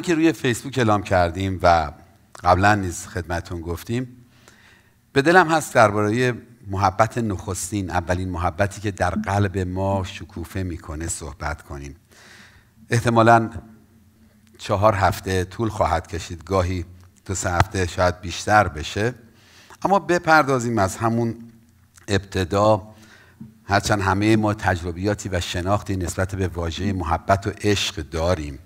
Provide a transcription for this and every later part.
که روی فیسبوک اعلام کردیم و قبلا نیز خدمتون گفتیم به دلم هست درباره محبت نخستین اولین محبتی که در قلب ما شکوفه میکنه صحبت کنیم احتمالا چهار هفته طول خواهد کشید گاهی دو سه هفته شاید بیشتر بشه اما بپردازیم از همون ابتدا هرچند همه ما تجربیاتی و شناختی نسبت به واژه محبت و عشق داریم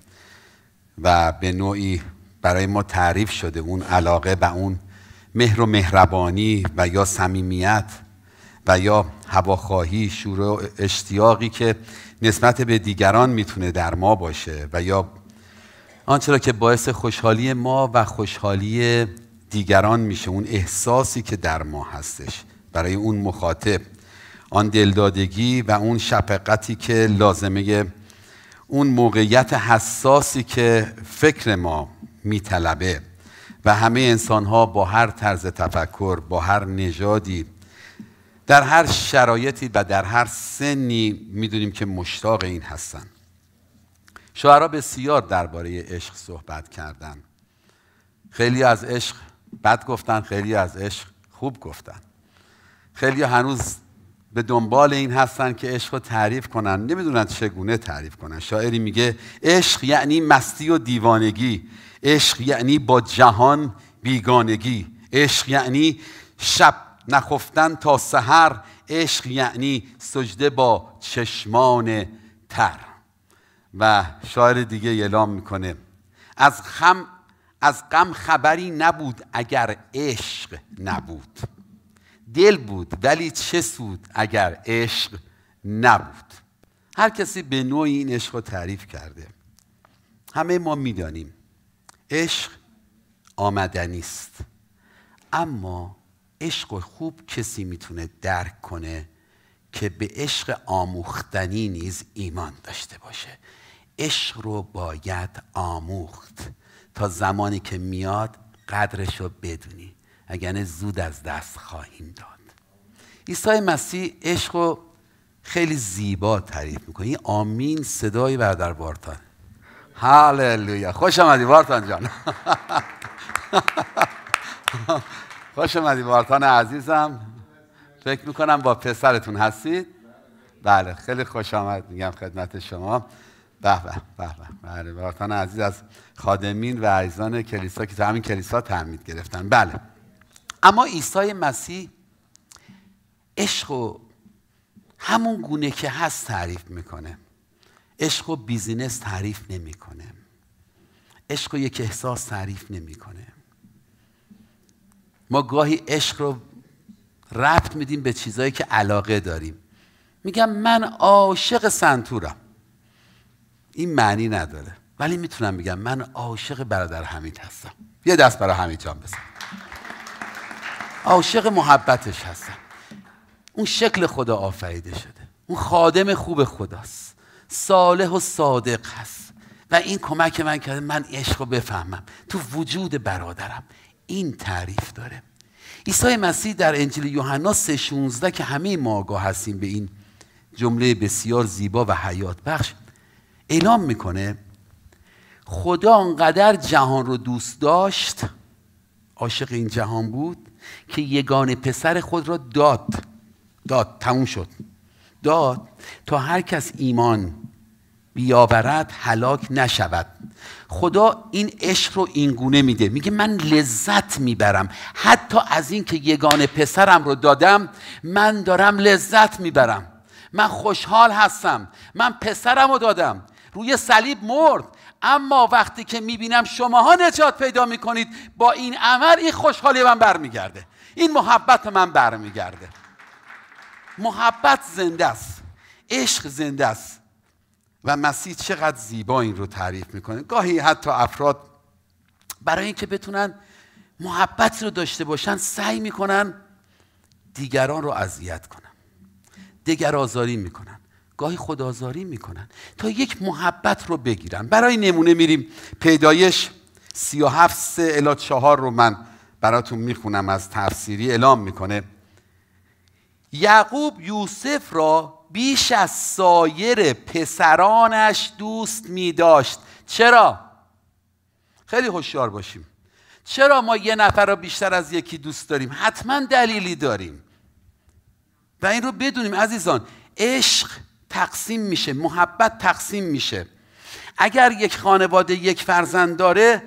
و به نوعی برای ما تعریف شده اون علاقه و اون مهر و مهربانی و یا صمیمیت و یا هواخواهی شور و اشتیاقی که نسبت به دیگران میتونه در ما باشه و یا آنچه را که باعث خوشحالی ما و خوشحالی دیگران میشه اون احساسی که در ما هستش برای اون مخاطب آن دلدادگی و اون شفقتی که لازمه اون موقعیت حساسی که فکر ما میطلبه و همه انسان ها با هر طرز تفکر با هر نژادی در هر شرایطی و در هر سنی میدونیم که مشتاق این هستن شعرا بسیار درباره عشق صحبت کردن خیلی از عشق بد گفتن خیلی از عشق خوب گفتن خیلی هنوز به دنبال این هستن که عشق رو تعریف کنن نمیدونن چگونه تعریف کنن شاعری میگه عشق یعنی مستی و دیوانگی عشق یعنی با جهان بیگانگی عشق یعنی شب نخفتن تا سحر عشق یعنی سجده با چشمان تر و شاعر دیگه اعلام میکنه از از غم خبری نبود اگر عشق نبود دل بود ولی چه سود اگر عشق نبود هر کسی به نوعی این عشق رو تعریف کرده همه ما میدانیم عشق آمدنی است اما عشق خوب کسی میتونه درک کنه که به عشق آموختنی نیز ایمان داشته باشه عشق رو باید آموخت تا زمانی که میاد قدرش رو بدونی وگرنه زود از دست خواهیم داد عیسی مسیح عشق رو خیلی زیبا تعریف میکنه این آمین صدای بردر بارتان هللویا خوش آمدی بارتان جان خوش آمدی بارتان عزیزم فکر میکنم با پسرتون هستید بله خیلی خوش آمد میگم خدمت شما به به به بله بارتان عزیز از خادمین و عزیزان کلیسا که همین کلیسا تعمید گرفتن بله اما عیسی مسیح عشق و همون گونه که هست تعریف میکنه عشق و بیزینس تعریف نمیکنه عشق و یک احساس تعریف نمیکنه ما گاهی عشق رو ربط میدیم به چیزایی که علاقه داریم میگم من عاشق سنتورم این معنی نداره ولی میتونم بگم من عاشق برادر حمید هستم یه دست برای حمید جان بزن عاشق محبتش هستم اون شکل خدا آفریده شده اون خادم خوب خداست صالح و صادق هست و این کمک من کرده من عشق رو بفهمم تو وجود برادرم این تعریف داره عیسی مسیح در انجیل یوحنا 3:16 که همه ما آگاه هستیم به این جمله بسیار زیبا و حیات بخش اعلام میکنه خدا انقدر جهان رو دوست داشت عاشق این جهان بود که یگان پسر خود را داد داد تموم شد داد تا هر کس ایمان بیاورد هلاک نشود خدا این عشق رو گونه میده میگه من لذت میبرم حتی از اینکه یگان پسرم رو دادم من دارم لذت میبرم من خوشحال هستم من پسرم رو دادم روی صلیب مرد اما وقتی که میبینم شماها نجات پیدا میکنید با این عمل این خوشحالی من برمیگرده این محبت من برمیگرده محبت زنده است عشق زنده است و مسیح چقدر زیبا این رو تعریف میکنه گاهی حتی افراد برای اینکه بتونن محبت رو داشته باشن سعی میکنن دیگران رو اذیت کنن دیگر آزاری میکنن گاهی آزاری میکنن تا یک محبت رو بگیرن برای نمونه میریم پیدایش 37 سه الا 4 رو من براتون میخونم از تفسیری اعلام میکنه یعقوب یوسف را بیش از سایر پسرانش دوست میداشت چرا؟ خیلی هوشیار باشیم چرا ما یه نفر را بیشتر از یکی دوست داریم؟ حتما دلیلی داریم و این رو بدونیم عزیزان عشق تقسیم میشه محبت تقسیم میشه اگر یک خانواده یک فرزند داره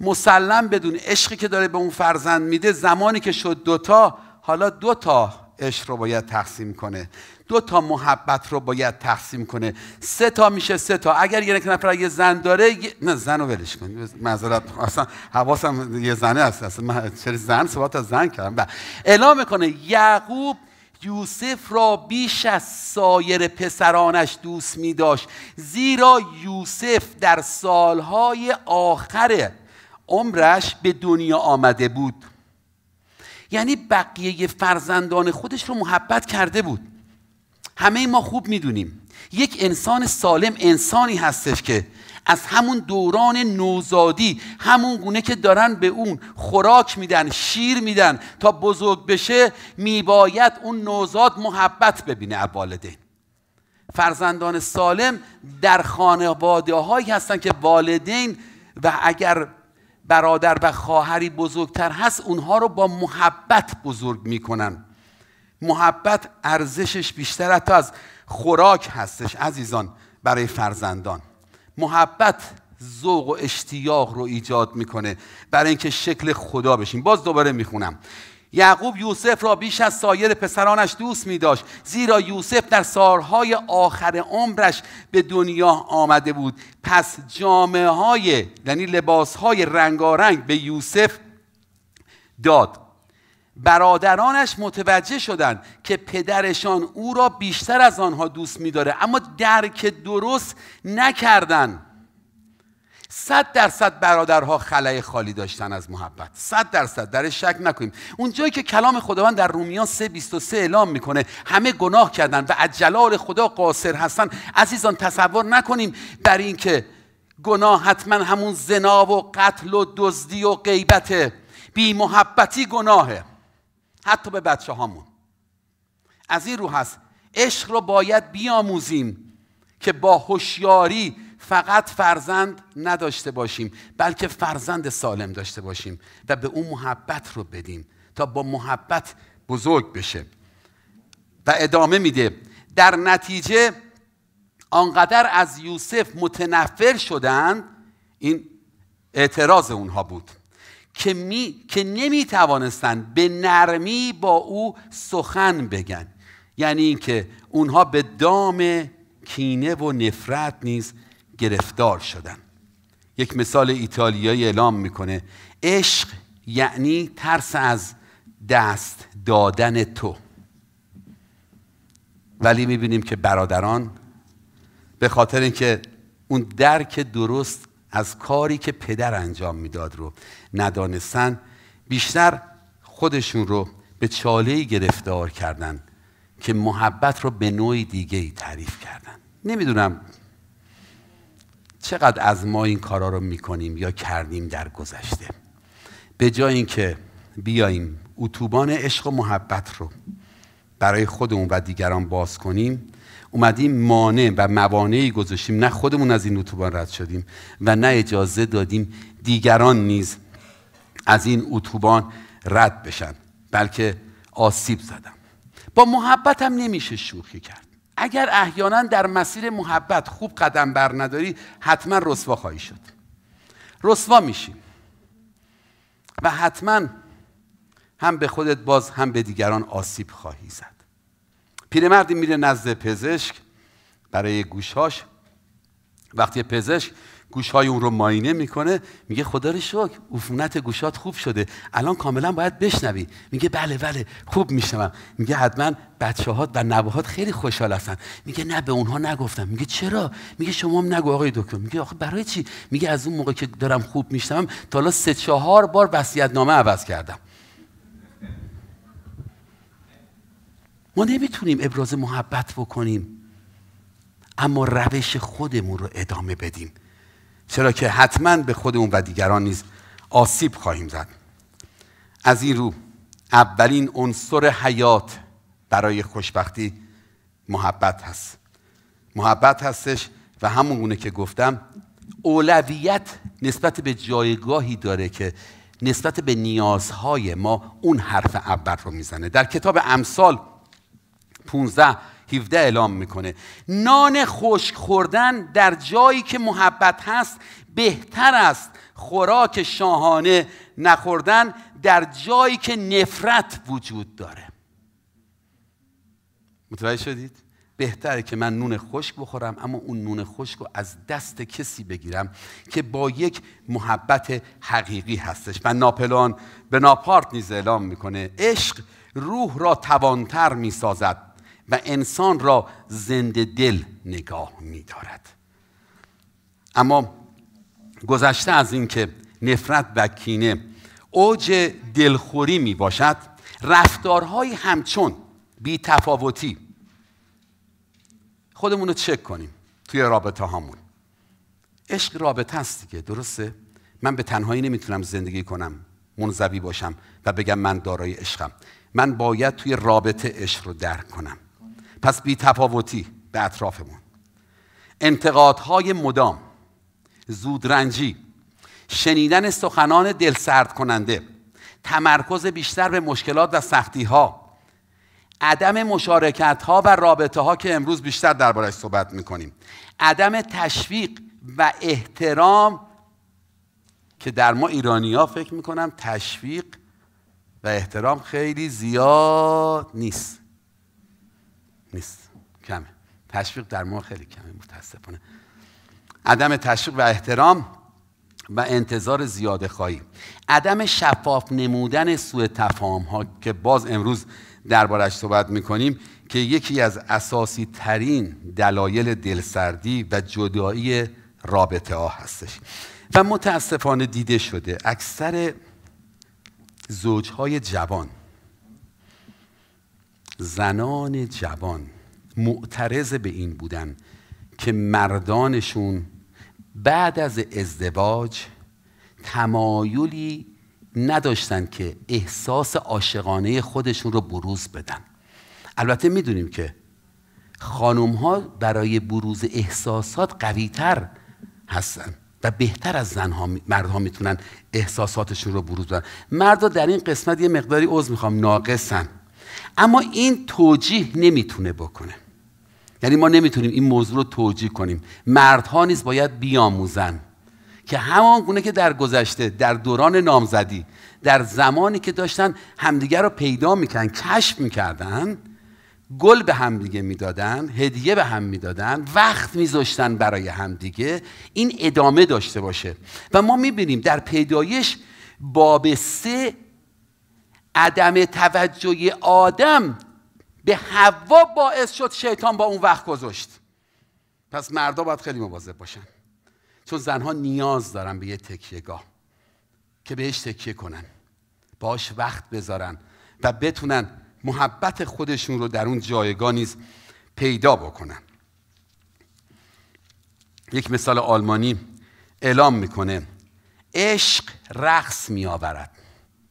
مسلم بدون عشقی که داره به اون فرزند میده زمانی که شد دوتا حالا دوتا عشق رو باید تقسیم کنه دو تا محبت رو باید تقسیم کنه سه تا میشه سه تا اگر یک نفر یه زن داره نه زن رو ولش کن معذرت اصلا حواسم یه زنه هست اصلا من چرا زن صحبت زن کردم بله. اعلام میکنه یعقوب یوسف را بیش از سایر پسرانش دوست می داشت زیرا یوسف در سالهای آخر عمرش به دنیا آمده بود یعنی بقیه فرزندان خودش رو محبت کرده بود همه ما خوب میدونیم یک انسان سالم انسانی هستش که از همون دوران نوزادی همون گونه که دارن به اون خوراک میدن شیر میدن تا بزرگ بشه میباید اون نوزاد محبت ببینه از والدین فرزندان سالم در خانواده هایی هستن که والدین و اگر برادر و خواهری بزرگتر هست اونها رو با محبت بزرگ میکنن محبت ارزشش بیشتر حتی از خوراک هستش عزیزان برای فرزندان محبت ذوق و اشتیاق رو ایجاد میکنه برای اینکه شکل خدا بشیم باز دوباره میخونم یعقوب یوسف را بیش از سایر پسرانش دوست می داشت زیرا یوسف در سالهای آخر عمرش به دنیا آمده بود پس جامعه های یعنی لباس های رنگارنگ به یوسف داد برادرانش متوجه شدند که پدرشان او را بیشتر از آنها دوست داره اما درک درست نکردند صد درصد برادرها خلای خالی داشتن از محبت صد درصد در شک نکنیم اون جایی که کلام خداوند در رومیان 3:23 اعلام میکنه همه گناه کردن و از جلال خدا قاصر هستن عزیزان تصور نکنیم بر اینکه گناه حتما همون زنا و قتل و دزدی و غیبت بی محبتی گناهه حتی به بچه هامون از این رو هست عشق رو باید بیاموزیم که با هوشیاری فقط فرزند نداشته باشیم بلکه فرزند سالم داشته باشیم و به اون محبت رو بدیم تا با محبت بزرگ بشه و ادامه میده در نتیجه آنقدر از یوسف متنفر شدند این اعتراض اونها بود که, می، که نمی توانستند به نرمی با او سخن بگن یعنی اینکه اونها به دام کینه و نفرت نیز گرفتار شدن یک مثال ایتالیایی اعلام میکنه عشق یعنی ترس از دست دادن تو ولی میبینیم که برادران به خاطر اینکه اون درک درست از کاری که پدر انجام میداد رو ندانستن بیشتر خودشون رو به چاله گرفتار کردن که محبت رو به نوع دیگه ای تعریف کردن نمیدونم چقدر از ما این کارا رو میکنیم یا کردیم در گذشته به جای اینکه بیاییم اتوبان عشق و محبت رو برای خودمون و دیگران باز کنیم اومدیم مانع و موانعی گذاشتیم نه خودمون از این اتوبان رد شدیم و نه اجازه دادیم دیگران نیز از این اتوبان رد بشن بلکه آسیب زدم با محبت نمیشه شوخی کرد اگر احیانا در مسیر محبت خوب قدم بر نداری حتما رسوا خواهی شد رسوا میشی و حتما هم به خودت باز هم به دیگران آسیب خواهی زد پیرمردی میره نزد پزشک برای گوشهاش وقتی پزشک های اون رو ماینه میکنه میگه خدا رو شکر عفونت گوشات خوب شده الان کاملا باید بشنوی میگه بله بله خوب میشنم میگه حتما بچه ها و نوهات خیلی خوشحال هستن میگه نه به اونها نگفتم میگه چرا میگه شما هم نگو آقای دکتر میگه آخه برای چی میگه از اون موقع که دارم خوب میشنوم تا حالا سه چهار بار وصیت نامه عوض کردم ما نمیتونیم ابراز محبت بکنیم اما روش خودمون رو ادامه بدیم چرا که حتما به خودمون و دیگران نیز آسیب خواهیم زد از این رو اولین عنصر حیات برای خوشبختی محبت هست محبت هستش و همون گونه که گفتم اولویت نسبت به جایگاهی داره که نسبت به نیازهای ما اون حرف اول رو میزنه در کتاب امثال 15 17 اعلام میکنه نان خشک خوردن در جایی که محبت هست بهتر است خوراک شاهانه نخوردن در جایی که نفرت وجود داره متوجه شدید؟ بهتره که من نون خشک بخورم اما اون نون خشک رو از دست کسی بگیرم که با یک محبت حقیقی هستش و ناپلان به ناپارت نیز اعلام میکنه عشق روح را توانتر میسازد و انسان را زنده دل نگاه می دارد. اما گذشته از اینکه نفرت و کینه اوج دلخوری می باشد رفتارهایی همچون بی تفاوتی خودمون رو چک کنیم توی رابطه هامون عشق رابطه است دیگه درسته من به تنهایی نمیتونم زندگی کنم منظوی باشم و بگم من دارای عشقم من باید توی رابطه عشق رو درک کنم پس بی تفاوتی به اطرافمون انتقادهای مدام زودرنجی شنیدن سخنان سرد کننده تمرکز بیشتر به مشکلات و سختی ها عدم مشارکت ها و رابطه ها که امروز بیشتر دربارش صحبت میکنیم عدم تشویق و احترام که در ما ایرانی ها فکر میکنم تشویق و احترام خیلی زیاد نیست نیست کمه تشویق در ما خیلی کمه متاسفانه عدم تشویق و احترام و انتظار زیاده خواهی عدم شفاف نمودن سوء تفاهم ها که باز امروز دربارش صحبت میکنیم که یکی از اساسی ترین دلایل دلسردی و جدایی رابطه ها هستش و متاسفانه دیده شده اکثر زوجهای جوان زنان جوان معترض به این بودن که مردانشون بعد از ازدواج تمایلی نداشتن که احساس عاشقانه خودشون رو بروز بدن البته میدونیم که خانم ها برای بروز احساسات قوی تر هستن و بهتر از مرد ها میتونن احساساتشون رو بروز بدن مردا در این قسمت یه مقداری عضو میخوام ناقصن اما این توجیه نمیتونه بکنه یعنی ما نمیتونیم این موضوع رو توجیه کنیم مردها نیز باید بیاموزن که همان گونه که در گذشته در دوران نامزدی در زمانی که داشتن همدیگر رو پیدا میکنن کشف میکردن گل به همدیگه میدادن هدیه به هم میدادن وقت میذاشتن برای همدیگه این ادامه داشته باشه و ما میبینیم در پیدایش باب سه عدم توجه آدم به هوا باعث شد شیطان با اون وقت گذاشت پس مردا باید خیلی مواظب باشن چون زنها نیاز دارن به یه تکیهگاه که بهش تکیه کنن باش وقت بذارن و بتونن محبت خودشون رو در اون جایگاه نیز پیدا بکنن یک مثال آلمانی اعلام میکنه عشق رقص میآورد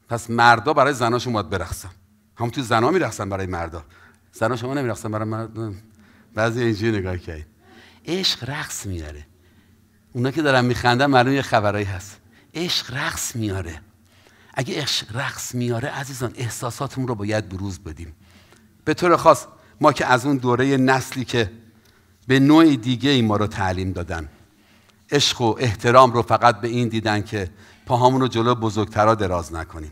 پس مردا برای زناشون باید برقصن همون تو زنا میرقصن برای مردا زنا شما نمیرقصن برای مردا بعضی اینجوری نگاه کردید عشق رقص میاره اونا که دارن میخندن معلوم یه خبرایی هست عشق رقص میاره اگه عشق رقص میاره عزیزان احساساتمون رو باید بروز بدیم به طور خاص ما که از اون دوره نسلی که به نوع دیگه ای ما رو تعلیم دادن عشق و احترام رو فقط به این دیدن که پاهامون رو جلو بزرگترا دراز نکنیم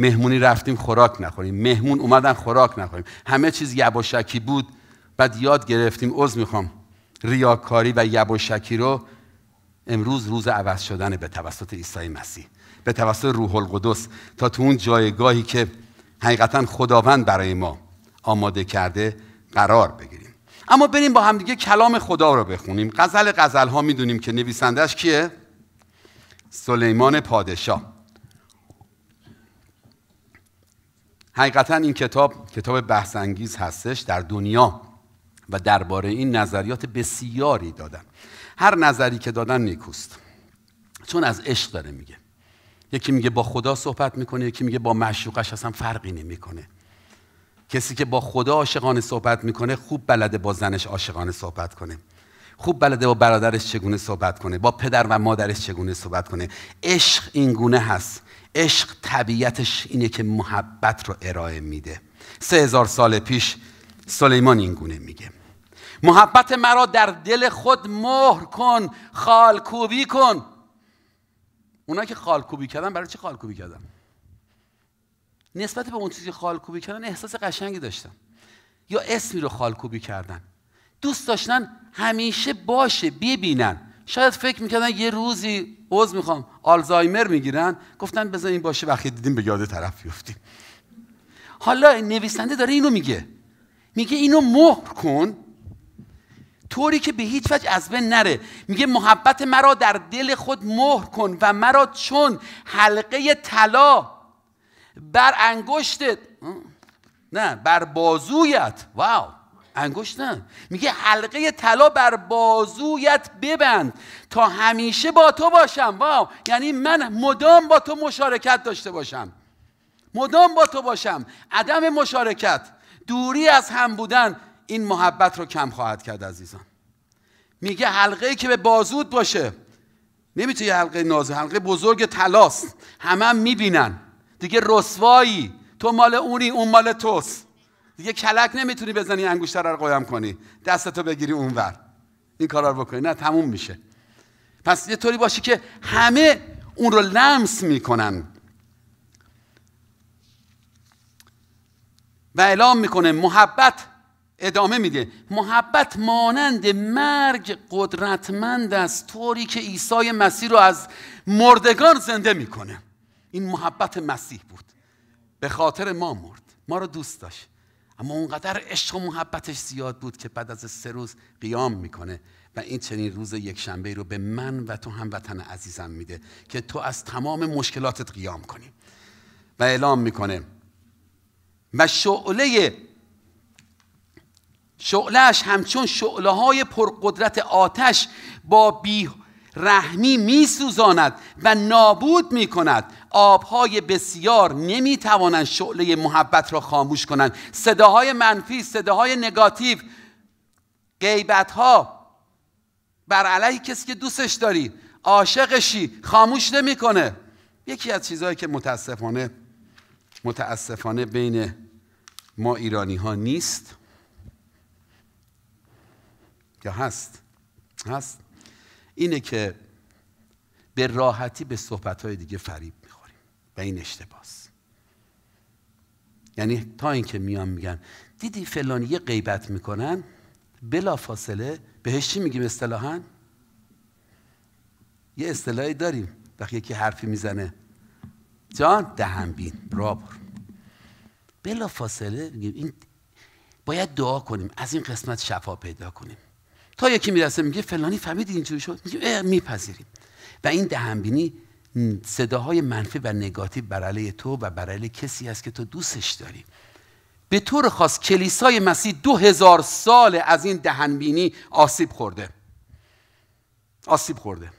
مهمونی رفتیم خوراک نخوریم مهمون اومدن خوراک نخوریم همه چیز یبوشکی بود بعد یاد گرفتیم عذر میخوام ریاکاری و یبوشکی رو امروز روز عوض شدن به توسط عیسی مسیح به توسط روح القدس تا تو اون جایگاهی که حقیقتا خداوند برای ما آماده کرده قرار بگیریم اما بریم با همدیگه کلام خدا رو بخونیم غزل غزل ها میدونیم که نویسندش کیه سلیمان پادشاه حقیقتا این کتاب کتاب بحث هستش در دنیا و درباره این نظریات بسیاری دادن هر نظری که دادن نیکوست چون از عشق داره میگه یکی میگه با خدا صحبت میکنه یکی میگه با معشوقش اصلا فرقی نمیکنه کسی که با خدا عاشقانه صحبت میکنه خوب بلده با زنش عاشقانه صحبت کنه خوب بلده با برادرش چگونه صحبت کنه با پدر و مادرش چگونه صحبت کنه عشق این گونه هست عشق طبیعتش اینه که محبت رو ارائه میده سه هزار سال پیش سلیمان گونه میگه محبت مرا در دل خود مهر کن خالکوبی کن اونا که خالکوبی کردن برای چه خالکوبی کردن نسبت به اون چیزی که خالکوبی کردن احساس قشنگی داشتن یا اسمی رو خالکوبی کردن دوست داشتن همیشه باشه ببینن شاید فکر میکردن یه روزی عوض میخوام آلزایمر میگیرن گفتن بذار این باشه وقتی دیدیم به یاد طرف بیفتیم حالا نویسنده داره اینو میگه میگه اینو مهر کن طوری که به هیچ وجه از بین نره میگه محبت مرا در دل خود مهر کن و مرا چون حلقه طلا بر انگشتت نه بر بازویت واو انگشت نه میگه حلقه طلا بر بازویت ببند تا همیشه با تو باشم واو یعنی من مدام با تو مشارکت داشته باشم مدام با تو باشم عدم مشارکت دوری از هم بودن این محبت رو کم خواهد کرد عزیزان میگه حلقه ای که به بازود باشه نمیتونی حلقه نازه حلقه بزرگ تلاست همه هم میبینن دیگه رسوایی تو مال اونی اون مال توست دیگه کلک نمیتونی بزنی انگشتر رو قایم کنی دستتو بگیری اونور این کارا رو بکنی نه تموم میشه پس یه طوری باشی که همه اون رو لمس میکنن و اعلام میکنه محبت ادامه میده محبت مانند مرگ قدرتمند است طوری که عیسی مسیح رو از مردگان زنده میکنه این محبت مسیح بود به خاطر ما مرد ما رو دوست داشت اما اونقدر عشق و محبتش زیاد بود که بعد از سه روز قیام میکنه و این چنین روز یک شنبه رو به من و تو هم وطن عزیزم میده که تو از تمام مشکلاتت قیام کنی و اعلام میکنه و شعله شعلهش همچون شعله های پرقدرت آتش با بی رحمی میسوزاند و نابود میکند آبهای بسیار نمیتوانند شعله محبت را خاموش کنند صداهای منفی صداهای نگاتیو غیبت بر علیه کسی که دوستش داری عاشقشی خاموش نمیکنه یکی از چیزهایی که متاسفانه متاسفانه بین ما ایرانی ها نیست یا هست هست اینه که به راحتی به صحبت های دیگه فریب این اشتباس یعنی تا اینکه میان میگن دیدی فلانی یه غیبت میکنن بلا فاصله بهش چی میگیم اصطلاحا یه اصطلاحی داریم وقتی یکی حرفی میزنه جان دهن بین برابر بلا فاصله میگیم باید دعا کنیم از این قسمت شفا پیدا کنیم تا یکی میرسه میگه فلانی فهمیدی اینجوری شد میگیم میپذیریم و این دهنبینی صداهای منفی و نگاتیو بر علیه تو و بر علیه کسی است که تو دوستش داری به طور خاص کلیسای مسیح دو هزار سال از این دهنبینی آسیب خورده آسیب خورده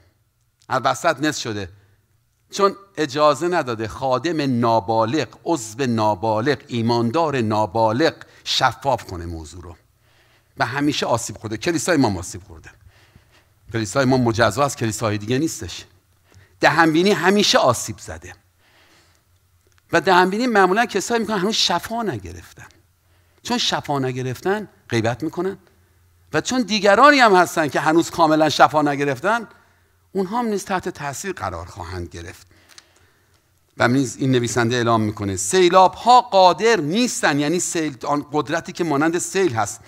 از وسط نصف شده چون اجازه نداده خادم نابالغ عضو نابالغ ایماندار نابالغ شفاف کنه موضوع رو و همیشه آسیب خورده کلیسای ما آسیب خورده کلیسای ما مجزا از کلیسای دیگه نیستش دهنبینی همیشه آسیب زده و دهنبینی معمولا کسایی میکنن هنوز شفا نگرفتن چون شفا نگرفتن غیبت میکنن و چون دیگرانی هم هستن که هنوز کاملا شفا نگرفتن اونها هم نیز تحت تاثیر قرار خواهند گرفت و نیز این نویسنده اعلام میکنه سیلاب ها قادر نیستن یعنی سیل آن قدرتی که مانند سیل هست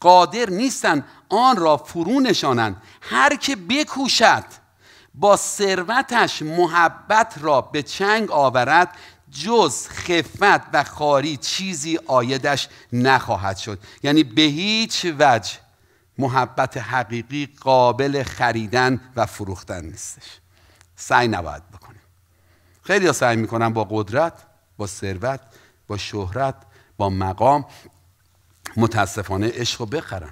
قادر نیستن آن را فرو نشانند هر که بکوشد با ثروتش محبت را به چنگ آورد جز خفت و خاری چیزی آیدش نخواهد شد یعنی به هیچ وجه محبت حقیقی قابل خریدن و فروختن نیستش سعی نباید بکنیم خیلی ها سعی میکنن با قدرت با ثروت با شهرت با مقام متاسفانه عشق رو بخرن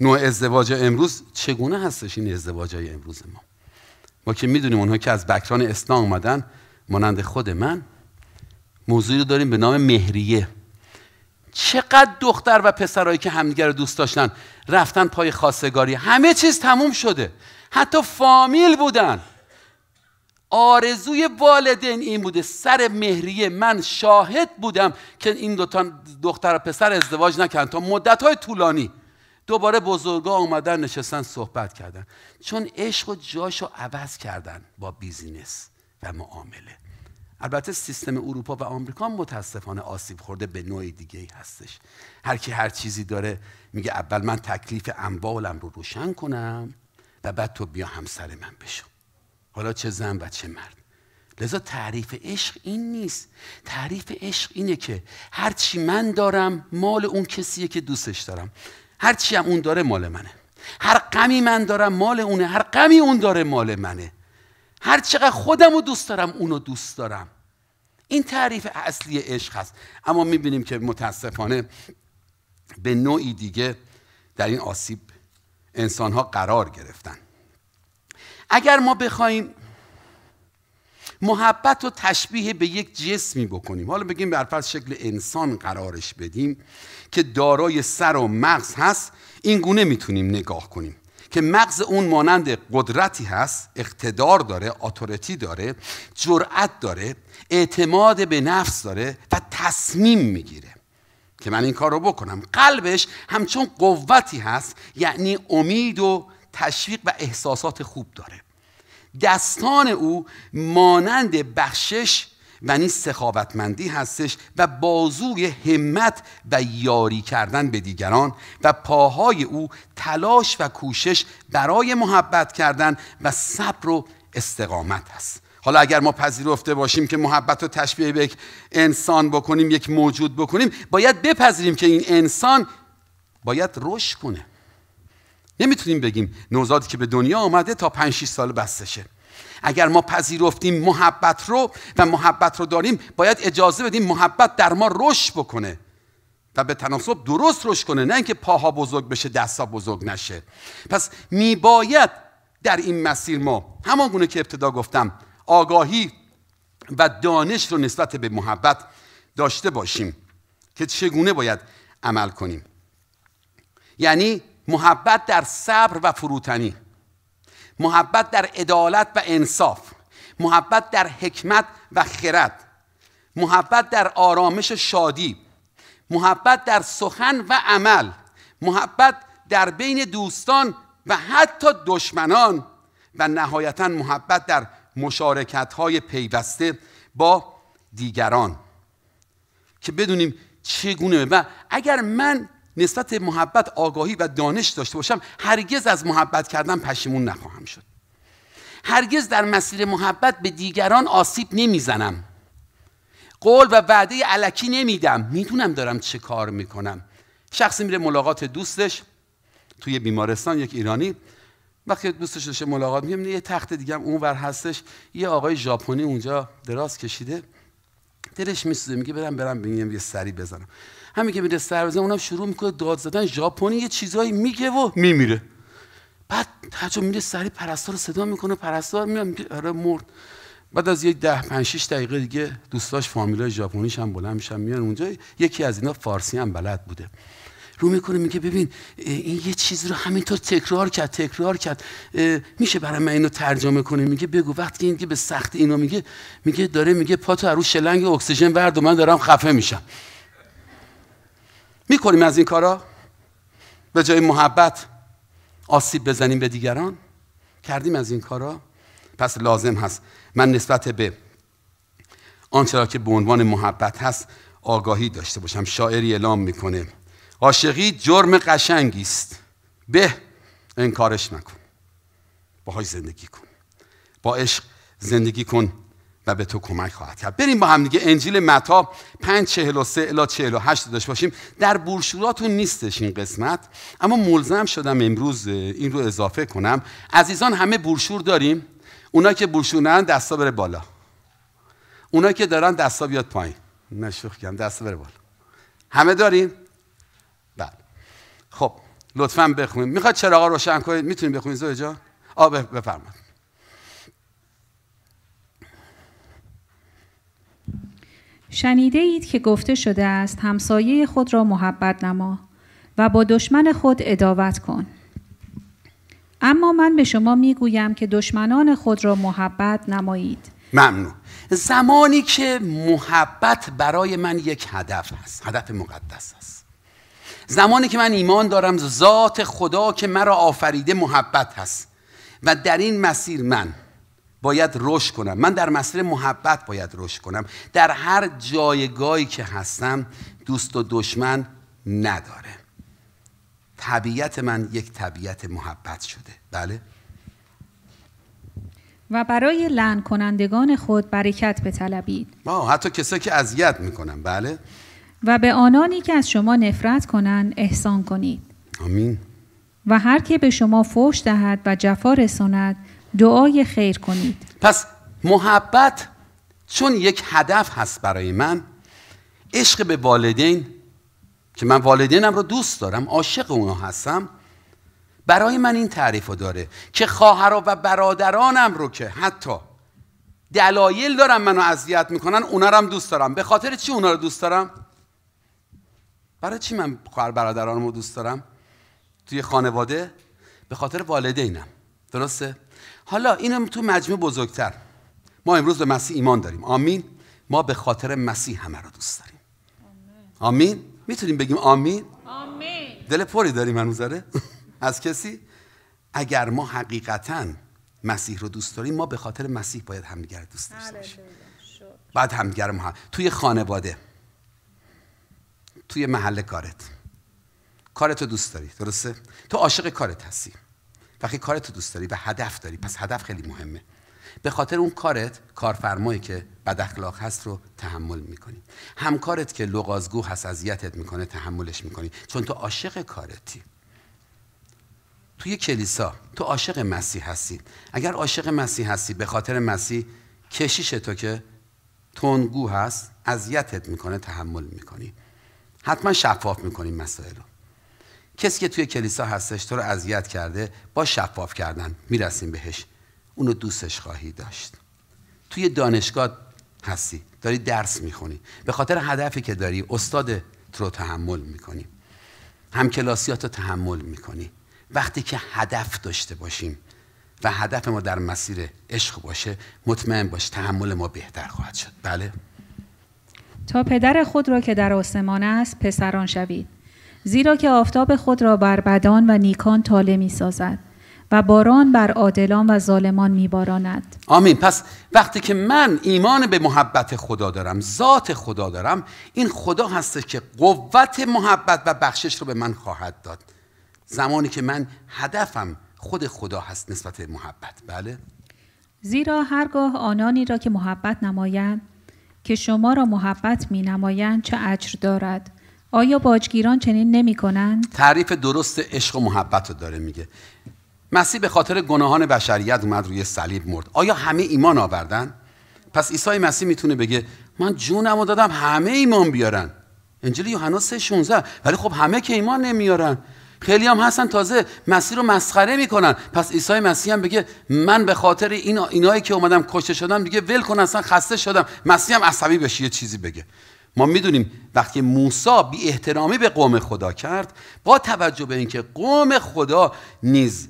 نوع ازدواج امروز چگونه هستش این ازدواج های امروز ما ما که میدونیم اونها که از بکران اسلام اومدن مانند خود من موضوعی رو داریم به نام مهریه چقدر دختر و پسرایی که همدیگر رو دوست داشتن رفتن پای خواستگاری همه چیز تموم شده حتی فامیل بودن آرزوی والدین این بوده سر مهریه من شاهد بودم که این دوتا دختر و پسر ازدواج نکردن تا مدت طولانی دوباره بزرگا آمدن نشستن صحبت کردن چون عشق و جاش رو عوض کردن با بیزینس و معامله البته سیستم اروپا و آمریکا متاسفانه آسیب خورده به نوع دیگه ای هستش هر کی هر چیزی داره میگه اول من تکلیف اموالم رو روشن کنم و بعد تو بیا همسر من بشو حالا چه زن و چه مرد لذا تعریف عشق این نیست تعریف عشق اینه که هرچی من دارم مال اون کسیه که دوستش دارم هر چی هم اون داره مال منه هر غمی من دارم مال اونه هر غمی اون داره مال منه هر چقدر خودم رو دوست دارم اونو دوست دارم این تعریف اصلی عشق هست اما میبینیم که متاسفانه به نوعی دیگه در این آسیب انسان ها قرار گرفتن اگر ما بخوایم محبت رو تشبیه به یک جسمی بکنیم حالا بگیم برفرض شکل انسان قرارش بدیم که دارای سر و مغز هست این گونه میتونیم نگاه کنیم که مغز اون مانند قدرتی هست اقتدار داره اتوریتی داره جرأت داره اعتماد به نفس داره و تصمیم میگیره که من این کار رو بکنم قلبش همچون قوتی هست یعنی امید و تشویق و احساسات خوب داره دستان او مانند بخشش و نیز یعنی سخاوتمندی هستش و بازوی همت و یاری کردن به دیگران و پاهای او تلاش و کوشش برای محبت کردن و صبر و استقامت هست حالا اگر ما پذیرفته باشیم که محبت رو تشبیه به یک انسان بکنیم یک موجود بکنیم باید بپذیریم که این انسان باید رشد کنه نمیتونیم بگیم نوزادی که به دنیا آمده تا 5 6 سال بستشه اگر ما پذیرفتیم محبت رو و محبت رو داریم باید اجازه بدیم محبت در ما رشد بکنه و به تناسب درست رشد کنه نه اینکه پاها بزرگ بشه دستا بزرگ نشه پس میباید در این مسیر ما همان گونه که ابتدا گفتم آگاهی و دانش رو نسبت به محبت داشته باشیم که چگونه باید عمل کنیم یعنی محبت در صبر و فروتنی محبت در عدالت و انصاف محبت در حکمت و خرد محبت در آرامش و شادی محبت در سخن و عمل محبت در بین دوستان و حتی دشمنان و نهایتا محبت در مشارکت های پیوسته با دیگران که بدونیم چگونه و اگر من نسبت محبت آگاهی و دانش داشته باشم هرگز از محبت کردن پشیمون نخواهم شد هرگز در مسیر محبت به دیگران آسیب نمیزنم قول و وعده علکی نمیدم میدونم دارم چه کار میکنم شخصی میره ملاقات دوستش توی بیمارستان یک ایرانی وقتی دوستش داشته ملاقات میگم یه تخت دیگه اون ور هستش یه آقای ژاپنی اونجا دراز کشیده دلش میسوزه میگه برم برم ببینم یه سری بزنم همین که میره سر بزنه اونم شروع میکنه داد زدن ژاپنی یه چیزایی میگه و میمیره بعد تاجو میره سری پرستار رو صدا میکنه پرستار میگه آره مرد بعد از یک ده پنج شیش دقیقه دیگه دوستاش فامیلای ژاپنیش هم بلند میشن میان اونجا یکی از اینا فارسی هم بلد بوده رو میکنه میگه ببین این یه چیز رو همینطور تکرار کرد تکرار کرد میشه برای من اینو ترجمه کنه میگه بگو وقتی این که به سخت اینو میگه میگه داره میگه پاتو رو شلنگ اکسیژن برد و من دارم خفه میشم میکنیم از این کارا به جای محبت آسیب بزنیم به دیگران کردیم از این کارا پس لازم هست من نسبت به آنچه که به عنوان محبت هست آگاهی داشته باشم شاعری اعلام میکنه عاشقی جرم قشنگی است به انکارش نکن باهاش زندگی کن با عشق زندگی کن و به تو کمک خواهد کرد بریم با هم دیگه انجیل متا 5 43 الی 48 داشته باشیم در بورشوراتون نیستش این قسمت اما ملزم شدم امروز این رو اضافه کنم عزیزان همه بورشور داریم اونا که برشور ندارن دستا بره بالا اونا که دارن دستا بیاد پایین نشوخ شوخ دستا بره بالا همه داریم بله خب لطفاً بخونید میخواد چراغا روشن کنید میتونید بخونید زوجا آ بفرمایید شنیده اید که گفته شده است همسایه خود را محبت نما و با دشمن خود اداوت کن. اما من به شما میگویم که دشمنان خود را محبت نمایید. ممنون. زمانی که محبت برای من یک هدف هست هدف مقدس است زمانی که من ایمان دارم ذات خدا که مرا آفریده محبت هست و در این مسیر من باید رشد کنم من در مسیر محبت باید رشد کنم در هر جایگاهی که هستم دوست و دشمن نداره طبیعت من یک طبیعت محبت شده بله و برای لعن کنندگان خود برکت طلبید. آه حتی کسایی که اذیت میکنن بله و به آنانی که از شما نفرت کنند احسان کنید آمین و هر که به شما فوش دهد و جفا رساند دعای خیر کنید پس محبت چون یک هدف هست برای من عشق به والدین که من والدینم رو دوست دارم عاشق اونا هستم برای من این تعریف رو داره که خواهر و برادرانم رو که حتی دلایل دارم منو اذیت میکنن اونا رو هم دوست دارم به خاطر چی اونا رو دوست دارم برای چی من خواهر برادرانم رو دوست دارم توی خانواده به خاطر والدینم درسته حالا اینو تو مجموع بزرگتر ما امروز به مسیح ایمان داریم آمین ما به خاطر مسیح همه را دوست داریم آمین, میتونیم بگیم آمین؟, آمین دل پری داریم هنوز از کسی اگر ما حقیقتا مسیح رو دوست داریم ما به خاطر مسیح باید همدیگر دوست داشته باشیم بعد همدیگر ما توی خانواده توی محل کارت کارت دوست داری درسته تو عاشق کارت هستی وقتی کارتو دوست داری و هدف داری پس هدف خیلی مهمه به خاطر اون کارت کارفرمایی که بد اخلاق هست رو تحمل میکنی همکارت که لغازگو هست اذیتت میکنه تحملش میکنی چون تو عاشق کارتی توی کلیسا تو عاشق مسیح هستی اگر عاشق مسیح هستی به خاطر مسیح کشیش تو که تونگو هست اذیتت میکنه تحمل میکنی حتما شفاف میکنی مسائل رو کسی که توی کلیسا هستش تو رو اذیت کرده با شفاف کردن میرسیم بهش اونو دوستش خواهی داشت توی دانشگاه هستی داری درس میخونی به خاطر هدفی که داری استاد تو رو تحمل میکنی همکلاسیات رو تحمل میکنی وقتی که هدف داشته باشیم و هدف ما در مسیر عشق باشه مطمئن باش تحمل ما بهتر خواهد شد بله تا پدر خود را که در آسمان است پسران شوید زیرا که آفتاب خود را بر بدان و نیکان تاله می سازد و باران بر عادلان و ظالمان میباراند آمین پس وقتی که من ایمان به محبت خدا دارم ذات خدا دارم این خدا هستش که قوت محبت و بخشش رو به من خواهد داد زمانی که من هدفم خود خدا هست نسبت محبت بله زیرا هرگاه آنانی را که محبت نمایند که شما را محبت می نمایند چه اجر دارد آیا باجگیران چنین نمی کنند؟ تعریف درست عشق و محبت رو داره میگه مسیح به خاطر گناهان بشریت اومد روی صلیب مرد آیا همه ایمان آوردن؟ پس عیسی مسیح میتونه بگه من جونم دادم همه ایمان بیارن انجیل یوحنا 3 16 ولی خب همه که ایمان نمیارن خیلی هم هستن تازه مسیح رو مسخره میکنن پس عیسی مسیح هم بگه من به خاطر این اینایی که اومدم کشته شدم دیگه ول کن اصلا خسته شدم مسیح هم عصبی بشه یه چیزی بگه ما میدونیم وقتی موسا بی احترامی به قوم خدا کرد با توجه به اینکه قوم خدا نیز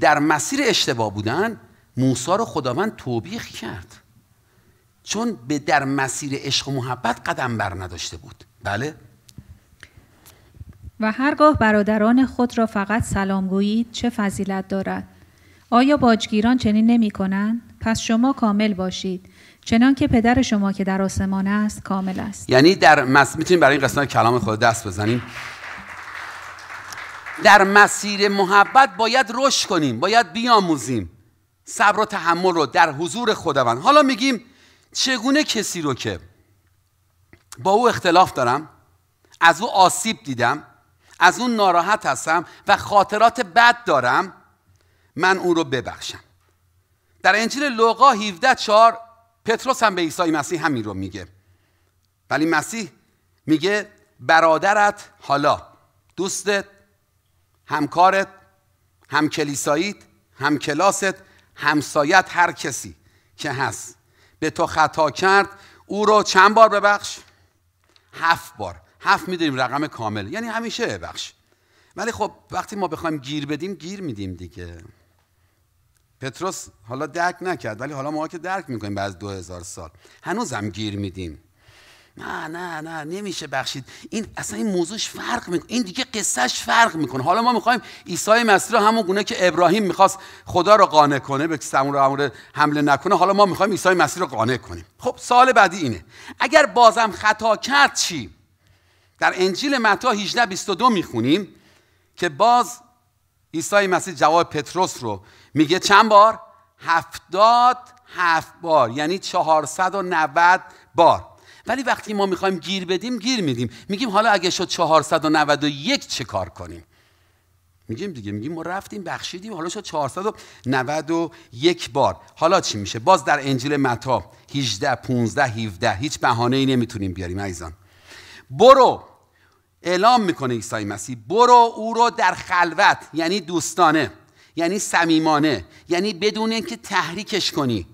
در مسیر اشتباه بودن موسا رو خداوند توبیخ کرد چون به در مسیر عشق و محبت قدم بر نداشته بود بله و هرگاه برادران خود را فقط سلام گویید چه فضیلت دارد آیا باجگیران چنین نمی کنند پس شما کامل باشید چنان که پدر شما که در آسمان است کامل است یعنی در مس... میتونیم برای این قسمت کلام خود دست بزنیم در مسیر محبت باید رشد کنیم باید بیاموزیم صبر و تحمل رو در حضور خداوند حالا میگیم چگونه کسی رو که با او اختلاف دارم از او آسیب دیدم از اون ناراحت هستم و خاطرات بد دارم من اون رو ببخشم در انجیل لوقا 17 4 پتروس هم به عیسی مسیح همین رو میگه ولی مسیح میگه برادرت حالا دوستت همکارت هم هم کلاست، همسایت هر کسی که هست به تو خطا کرد او رو چند بار ببخش هفت بار هفت میدونیم رقم کامل یعنی همیشه ببخش ولی خب وقتی ما بخوایم گیر بدیم گیر میدیم دیگه پتروس حالا درک نکرد ولی حالا ما که درک میکنیم بعد دو هزار سال هنوزم گیر میدیم نه نه نه نمیشه بخشید این اصلا این موضوعش فرق میکنه این دیگه قصهش فرق میکنه حالا ما میخوایم عیسی مسیح همون گونه که ابراهیم میخواست خدا رو قانع کنه به سمور حمله نکنه حالا ما میخوایم عیسی مسیح رو قانع کنیم خب سال بعدی اینه اگر بازم خطا کرد چی در انجیل متا 18 22 میخونیم که باز عیسی مسیح جواب پتروس رو میگه چند بار؟ هفتاد هفت بار یعنی 490 بار ولی وقتی ما میخوایم گیر بدیم گیر میدیم میگیم حالا اگه شد یک چه کار کنیم میگیم دیگه میگیم ما رفتیم بخشیدیم حالا شد 491 بار حالا چی میشه باز در انجیل متا 18 15 17 هیچ بهانه ای نمیتونیم بیاریم عزیزان برو اعلام میکنه عیسی مسیح برو او رو در خلوت یعنی دوستانه یعنی صمیمانه یعنی بدون اینکه تحریکش کنی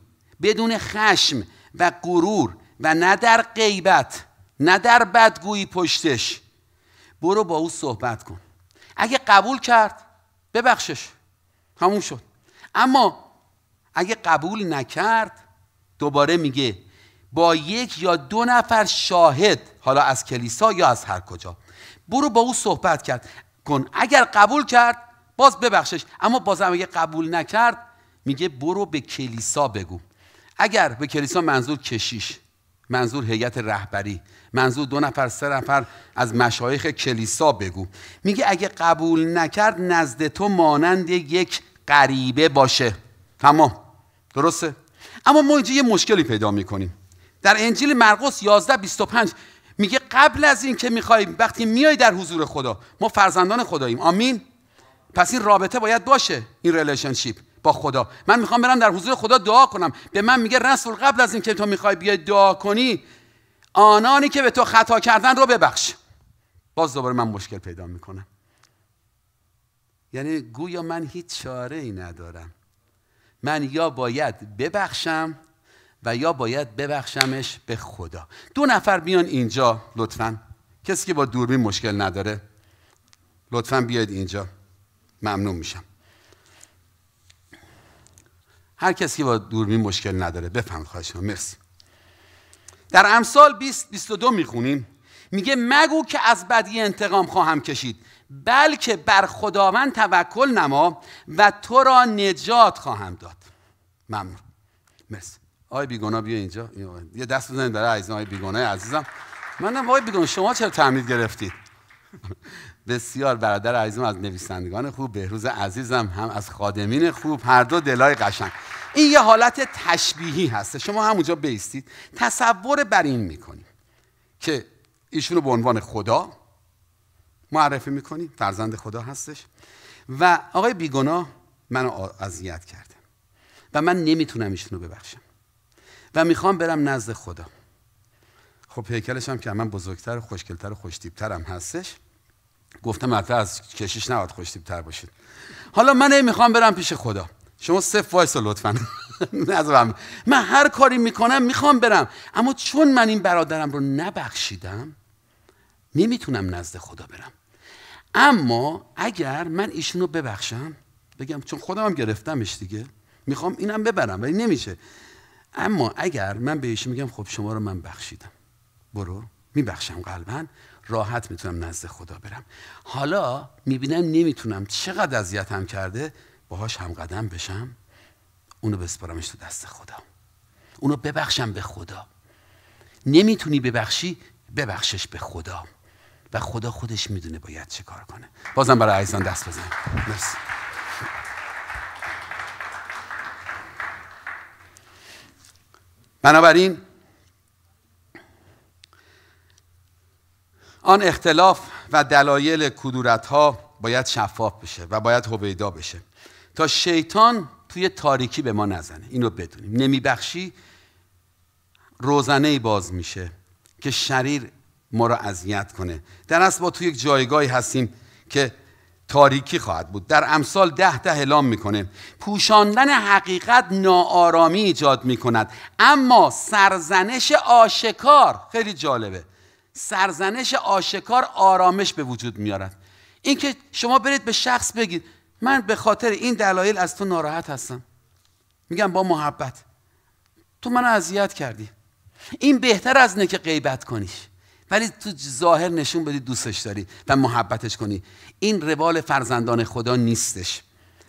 بدون خشم و غرور و نه در غیبت نه در بدگویی پشتش برو با او صحبت کن اگه قبول کرد ببخشش تموم شد اما اگه قبول نکرد دوباره میگه با یک یا دو نفر شاهد حالا از کلیسا یا از هر کجا برو با او صحبت کرد کن اگر قبول کرد باز ببخشش اما بازم اگه قبول نکرد میگه برو به کلیسا بگو اگر به کلیسا منظور کشیش منظور هیئت رهبری منظور دو نفر سه نفر از مشایخ کلیسا بگو میگه اگه قبول نکرد نزد تو مانند یک غریبه باشه تمام درسته اما ما اینجا یه مشکلی پیدا میکنیم در انجیل مرقس 11 25 میگه قبل از این که میخوایم وقتی میای در حضور خدا ما فرزندان خداییم آمین پس این رابطه باید باشه این ریلیشنشیپ با خدا من میخوام برم در حضور خدا دعا کنم به من میگه رسول قبل از اینکه تو میخوای بیای دعا کنی آنانی که به تو خطا کردن رو ببخش باز دوباره من مشکل پیدا میکنم یعنی گویا من هیچ چاره ای ندارم من یا باید ببخشم و یا باید ببخشمش به خدا دو نفر بیان اینجا لطفا کسی که با دوربین مشکل نداره لطفا بیاید اینجا ممنون میشم هر کسی که با دوربین مشکل نداره بفهم خواهش مرسی در امثال 20 22 میخونیم میگه مگو که از بدی انتقام خواهم کشید بلکه بر خداوند توکل نما و تو را نجات خواهم داد ممنون مرسی آقای بیگنا بیا اینجا یه دست بزنید برای عزیزان آقای بیگنا عزیزم منم آقای بیگنا شما چرا تعمید گرفتید بسیار برادر عزیزم از نویسندگان خوب بهروز عزیزم هم از خادمین خوب هر دو دلای قشنگ این یه حالت تشبیهی هسته شما همونجا بیستید تصور بر این میکنیم که ایشون رو به عنوان خدا معرفی میکنی فرزند خدا هستش و آقای بیگناه منو اذیت کرده و من نمیتونم ایشون رو ببخشم و میخوام برم نزد خدا خب هیکلش هم که من بزرگتر و خوشگلتر و هستش گفتم حتی از کشیش نباید خوشتیب تر باشید حالا من میخوام برم پیش خدا شما صف وایس لطفا نظرم من هر کاری میکنم میخوام برم اما چون من این برادرم رو نبخشیدم نمیتونم نزد خدا برم اما اگر من ایشون رو ببخشم بگم چون خودم هم گرفتمش دیگه میخوام اینم ببرم ولی نمیشه اما اگر من به ایشون میگم خب شما رو من بخشیدم برو میبخشم قلبا راحت میتونم نزد خدا برم حالا میبینم نمیتونم چقدر اذیتم کرده باهاش هم قدم بشم اونو بسپارمش تو دست خدا اونو ببخشم به خدا نمیتونی ببخشی ببخشش به خدا و خدا خودش میدونه باید چه کار کنه بازم برای عیزان دست بزنیم مرسی بنابراین آن اختلاف و دلایل کدورت ها باید شفاف بشه و باید هویدا بشه تا شیطان توی تاریکی به ما نزنه اینو بدونیم نمیبخشی روزنه باز میشه که شریر ما را اذیت کنه در اصل ما توی یک جایگاهی هستیم که تاریکی خواهد بود در امثال ده ده اعلام میکنه پوشاندن حقیقت ناآرامی ایجاد میکند اما سرزنش آشکار خیلی جالبه سرزنش آشکار آرامش به وجود میارد اینکه شما برید به شخص بگید من به خاطر این دلایل از تو ناراحت هستم میگم با محبت تو منو اذیت کردی این بهتر از نه که غیبت کنیش ولی تو ظاهر نشون بدی دوستش داری و محبتش کنی این روال فرزندان خدا نیستش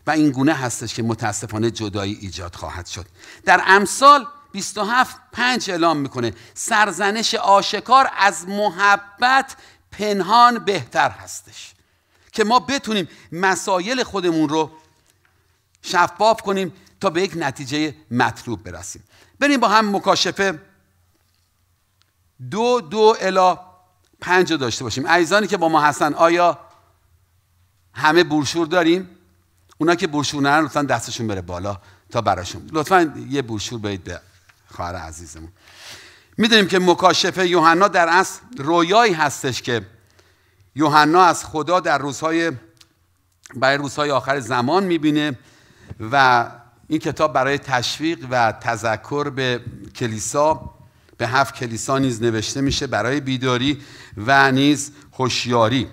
و این گونه هستش که متاسفانه جدایی ایجاد خواهد شد در امثال 27 5 اعلام میکنه سرزنش آشکار از محبت پنهان بهتر هستش که ما بتونیم مسایل خودمون رو شفاف کنیم تا به یک نتیجه مطلوب برسیم بریم با هم مکاشفه دو دو الا پنج رو داشته باشیم عیزانی که با ما هستن آیا همه برشور داریم اونا که برشور نرن لطفا دستشون بره بالا تا براشون لطفا یه برشور باید به خواهر عزیزمون میدونیم که مکاشفه یوحنا در اصل رویایی هستش که یوحنا از خدا در روزهای برای روزهای آخر زمان میبینه و این کتاب برای تشویق و تذکر به کلیسا به هفت کلیسا نیز نوشته میشه برای بیداری و نیز هوشیاری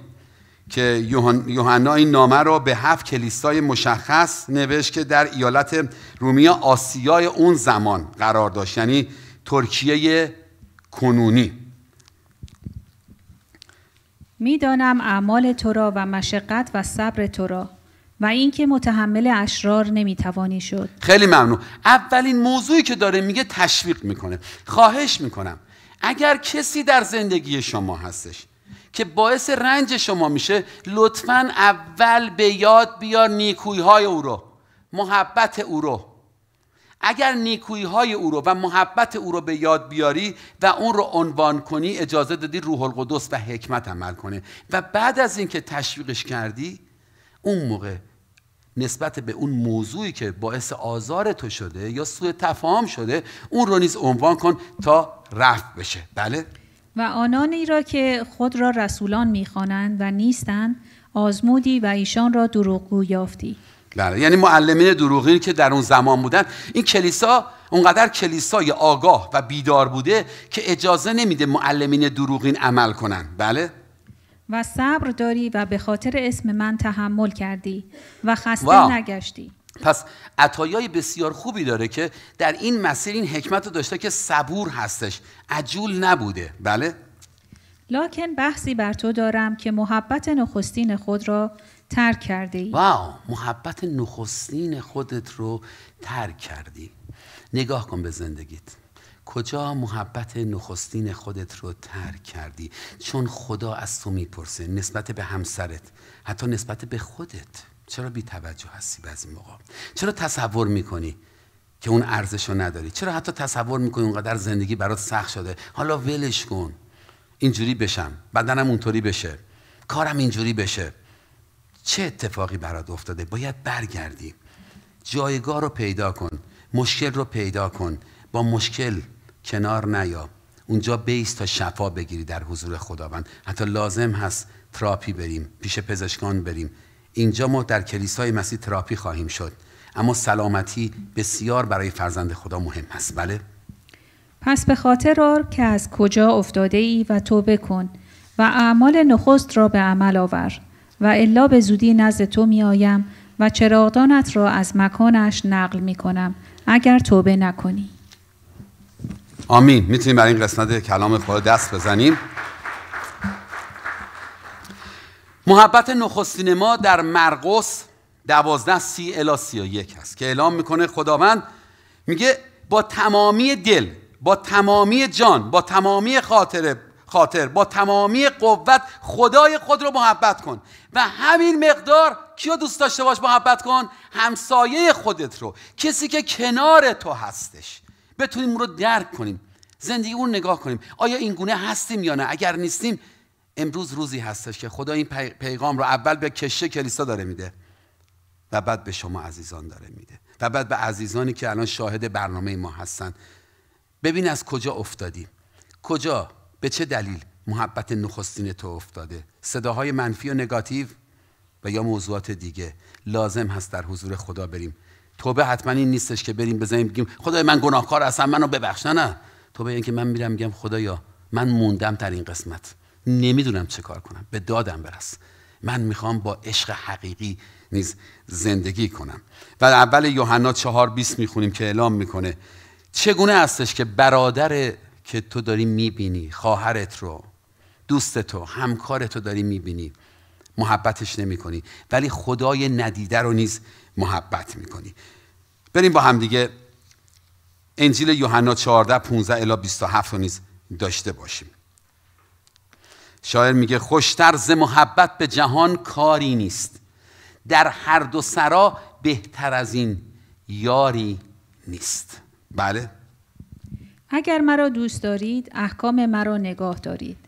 که یوحنا این نامه را به هفت کلیسای مشخص نوشت که در ایالت رومی آسیای اون زمان قرار داشت یعنی ترکیه کنونی میدانم اعمال تو را و مشقت و صبر تو را و اینکه متحمل اشرار نمیتوانی شد خیلی ممنون اولین موضوعی که داره میگه تشویق میکنه خواهش میکنم اگر کسی در زندگی شما هستش که باعث رنج شما میشه لطفا اول به یاد بیار نیکویی های او رو محبت او رو اگر نیکویی های او رو و محبت او رو به یاد بیاری و اون رو عنوان کنی اجازه دادی روح القدس و حکمت عمل کنه و بعد از اینکه تشویقش کردی اون موقع نسبت به اون موضوعی که باعث آزار تو شده یا سوء تفاهم شده اون رو نیز عنوان کن تا رفت بشه بله و آنانی را که خود را رسولان میخوانند و نیستند آزمودی و ایشان را دروغگو یافتی بله یعنی معلمین دروغین که در اون زمان بودن این کلیسا اونقدر کلیسای آگاه و بیدار بوده که اجازه نمیده معلمین دروغین عمل کنن بله و صبر داری و به خاطر اسم من تحمل کردی و خسته نگشتی پس عطایای بسیار خوبی داره که در این مسیر این حکمت رو داشته که صبور هستش عجول نبوده بله لاکن بحثی بر تو دارم که محبت نخستین خود را ترک کرده ای واو محبت نخستین خودت رو ترک کردی نگاه کن به زندگیت کجا محبت نخستین خودت رو ترک کردی چون خدا از تو میپرسه نسبت به همسرت حتی نسبت به خودت چرا بی توجه هستی بعضی موقع چرا تصور میکنی که اون ارزش نداری چرا حتی تصور میکنی اونقدر زندگی برات سخت شده حالا ولش کن اینجوری بشم بدنم اونطوری بشه کارم اینجوری بشه چه اتفاقی برات افتاده باید برگردی جایگاه رو پیدا کن مشکل رو پیدا کن با مشکل کنار نیا اونجا بیست تا شفا بگیری در حضور خداوند حتی لازم هست تراپی بریم پیش پزشکان بریم اینجا ما در کلیسای مسیح تراپی خواهیم شد اما سلامتی بسیار برای فرزند خدا مهم است بله پس به خاطر آر که از کجا افتاده ای و توبه کن و اعمال نخست را به عمل آور و الا به زودی نزد تو می آیم و چراغدانت را از مکانش نقل می کنم اگر توبه نکنی آمین میتونیم برای این قسمت کلام خدا دست بزنیم محبت نخستین ما در مرقس دوازده سی الا سی یک هست که اعلام میکنه خداوند میگه با تمامی دل با تمامی جان با تمامی خاطر خاطر با تمامی قوت خدای خود رو محبت کن و همین مقدار کیو دوست داشته باش محبت کن همسایه خودت رو کسی که کنار تو هستش بتونیم اون رو درک کنیم زندگی اون نگاه کنیم آیا این گونه هستیم یا نه اگر نیستیم امروز روزی هستش که خدا این پیغام رو اول به کشه کلیسا داره میده و بعد به شما عزیزان داره میده و بعد به عزیزانی که الان شاهد برنامه ما هستن ببین از کجا افتادیم کجا به چه دلیل محبت نخستین تو افتاده صداهای منفی و نگاتیو و یا موضوعات دیگه لازم هست در حضور خدا بریم توبه حتما این نیستش که بریم بزنیم بگیم خدای من گناهکار هستم منو ببخش نه نه توبه این من میرم میگم خدایا من موندم در این قسمت نمیدونم چه کار کنم به دادم برس من میخوام با عشق حقیقی نیز زندگی کنم و اول یوحنا چهار بیست میخونیم که اعلام میکنه چگونه هستش که برادر که تو داری میبینی خواهرت رو دوست تو همکار تو داری میبینی محبتش نمیکنی ولی خدای ندیده رو نیز محبت میکنی بریم با همدیگه انجیل یوحنا 14 15 الی 27 رو نیز داشته باشیم شاعر میگه خوشتر ز محبت به جهان کاری نیست در هر دو سرا بهتر از این یاری نیست بله اگر مرا دوست دارید احکام مرا نگاه دارید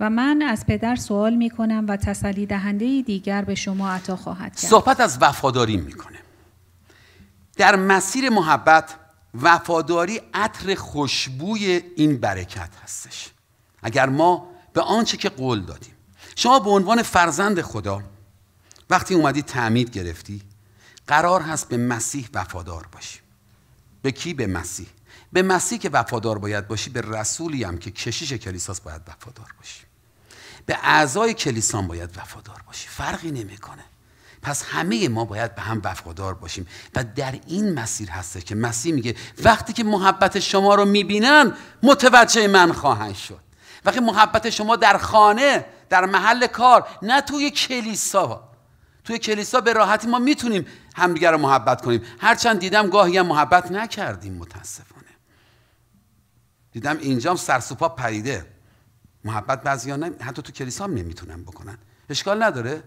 و من از پدر سوال میکنم و تسلی دهنده دیگر به شما عطا خواهد کرد صحبت از وفاداری میکنه در مسیر محبت وفاداری عطر خوشبوی این برکت هستش اگر ما به آنچه که قول دادیم شما به عنوان فرزند خدا وقتی اومدی تعمید گرفتی قرار هست به مسیح وفادار باشی به کی به مسیح به مسیح که وفادار باید باشی به رسولی هم که کشیش کلیساس باید وفادار باشی به اعضای کلیسان باید وفادار باشی فرقی نمیکنه پس همه ما باید به هم وفادار باشیم و در این مسیر هسته که مسیح میگه وقتی که محبت شما رو میبینن متوجه من خواهند شد وقتی محبت شما در خانه در محل کار نه توی کلیسا توی کلیسا به راحتی ما میتونیم همدیگر رو محبت کنیم هرچند دیدم گاهی هم محبت نکردیم متاسفانه دیدم اینجام سرسوپا پریده محبت بعضی نه حتی تو کلیسا هم نمیتونن بکنن اشکال نداره